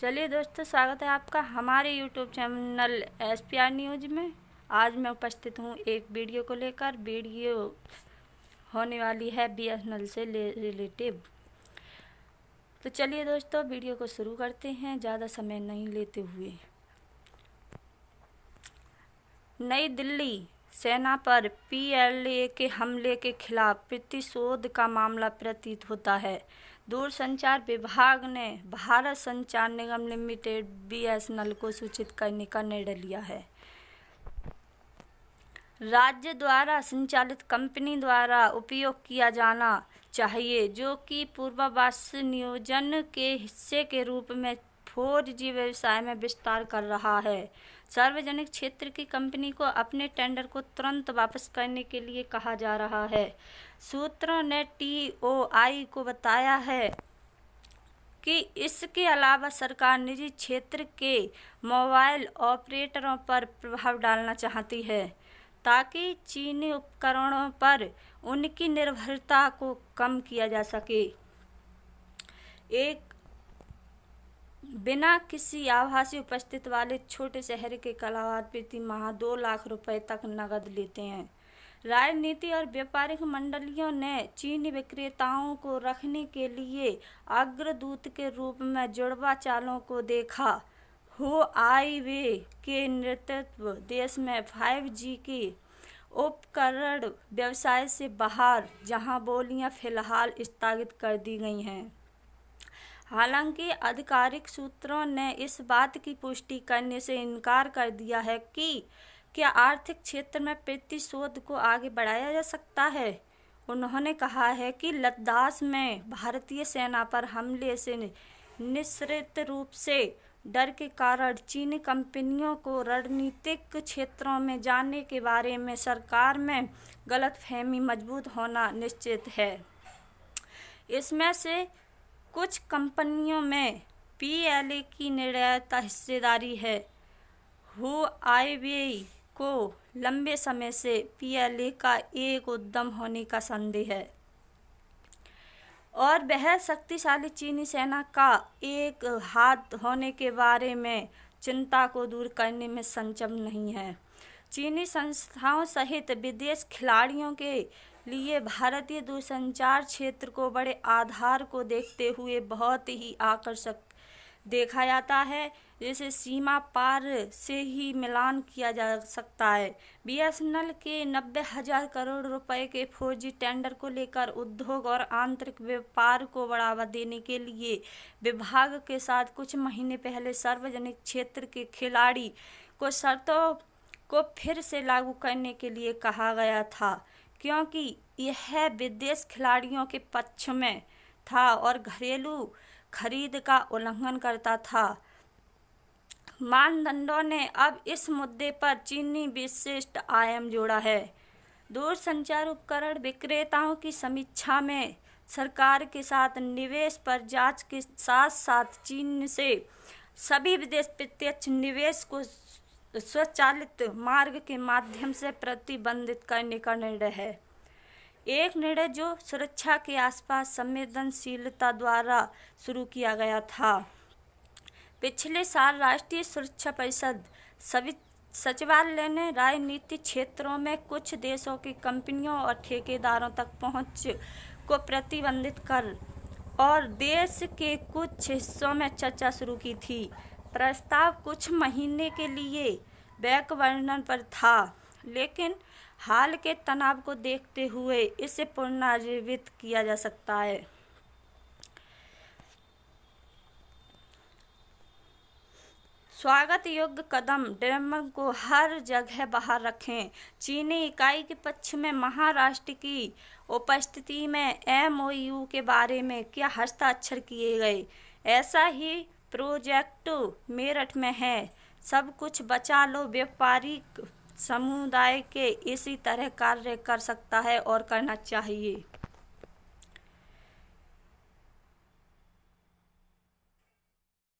चलिए दोस्तों स्वागत है आपका हमारे YouTube channel S P R news में आज मैं उपस्थित हूँ एक वीडियो को लेकर वीडियो होने वाली है बी एस एन एल से रिलेटिव तो चलिए दोस्तों वीडियो को शुरू करते हैं ज़्यादा समय नहीं लेते हुए नई दिल्ली सेना पर पीएलए के हमले के खिलाफ प्रतिशोध का मामला प्रतीत होता है दूरसंचार विभाग ने भारत संचार निगम लिमिटेड बीएसएनएल को सूचित करने का निर्णय लिया है राज्य द्वारा संचालित कंपनी द्वारा उपयोग किया जाना चाहिए जो कि पूर्वाभास नियोजन के हिस्से के रूप में फोर जी व्यवसाय में विस्तार कर रहा है सार्वजनिक क्षेत्र की कंपनी को अपने टेंडर को तुरंत वापस करने के लिए कहा जा रहा है सूत्रों ने टीओआई को बताया है कि इसके अलावा सरकार निजी क्षेत्र के मोबाइल ऑपरेटरों पर प्रभाव डालना चाहती है ताकि चीनी उपकरणों पर उनकी निर्भरता को कम किया जा सके एक बिना किसी आभासी उपस्थित वाले छोटे शहर के कलाकार प्रति माह दो लाख रुपए तक नकद लेते हैं राजनीति और व्यापारिक मंडलियों ने चीनी विक्रेताओं को रखने के लिए अग्रदूत के रूप में जुड़वा चालों को देखा हो आई वे के नेतृत्व देश में फाइव जी के उपकरण व्यवसाय से बाहर जहां बोलियां फिलहाल स्थगित कर दी गई हैं हालांकि आधिकारिक सूत्रों ने इस बात की पुष्टि करने से इनकार कर दिया है कि क्या आर्थिक क्षेत्र में प्रतिशोध को आगे बढ़ाया जा सकता है उन्होंने कहा है कि लद्दाख में भारतीय सेना पर हमले से निश्चित रूप से डर के कारण चीनी कंपनियों को रणनीतिक क्षेत्रों में जाने के बारे में सरकार में गलतफहमी मजबूत होना निश्चित है इसमें से कुछ कंपनियों में पीएलए की निर्यात हिस्सेदारी है आई को लंबे समय से पीएलए का एक उद्यम होने का संदेह है और वह शक्तिशाली चीनी सेना का एक हाथ होने के बारे में चिंता को दूर करने में संचम नहीं है चीनी संस्थाओं सहित विदेश खिलाड़ियों के लिए भारतीय दूरसंचार क्षेत्र को बड़े आधार को देखते हुए बहुत ही आकर्षक देखा जाता है जिसे सीमा पार से ही मिलान किया जा सकता है बीएसएनएल के नब्बे हजार करोड़ रुपए के फौजी टेंडर को लेकर उद्योग और आंतरिक व्यापार को बढ़ावा देने के लिए विभाग के साथ कुछ महीने पहले सार्वजनिक क्षेत्र के खिलाड़ी को शर्तों को फिर से लागू करने के लिए कहा गया था क्योंकि यह विदेश खिलाड़ियों के पक्ष में था और घरेलू खरीद का उल्लंघन करता था मानदंडों ने अब इस मुद्दे पर चीनी विशिष्ट आयाम जोड़ा है दूरसंचार उपकरण विक्रेताओं की समीक्षा में सरकार के साथ निवेश पर जांच के साथ साथ चीन से सभी विदेश प्रत्यक्ष निवेश को स्वचालित मार्ग के माध्यम से प्रतिबंधित करने का निर्णय है एक निर्णय जो सुरक्षा के आसपास संवेदनशीलता द्वारा शुरू किया गया था पिछले साल राष्ट्रीय सुरक्षा परिषद सचिवालय ने राजनीतिक क्षेत्रों में कुछ देशों की कंपनियों और ठेकेदारों तक पहुंच को प्रतिबंधित कर और देश के कुछ हिस्सों में चर्चा शुरू की थी प्रस्ताव कुछ महीने के लिए बैक वर्णन पर था लेकिन हाल के तनाव को देखते हुए इसे पुनराजीवित किया जा सकता है स्वागत योग्य कदम डेम को हर जगह बाहर रखें चीनी इकाई के पक्ष में महाराष्ट्र की उपस्थिति में एमओयू के बारे में क्या हस्ताक्षर किए गए ऐसा ही प्रोजेक्ट मेरठ में है सब कुछ बचा लो व्यापारिक समुदाय के इसी तरह कार्य कर सकता है और करना चाहिए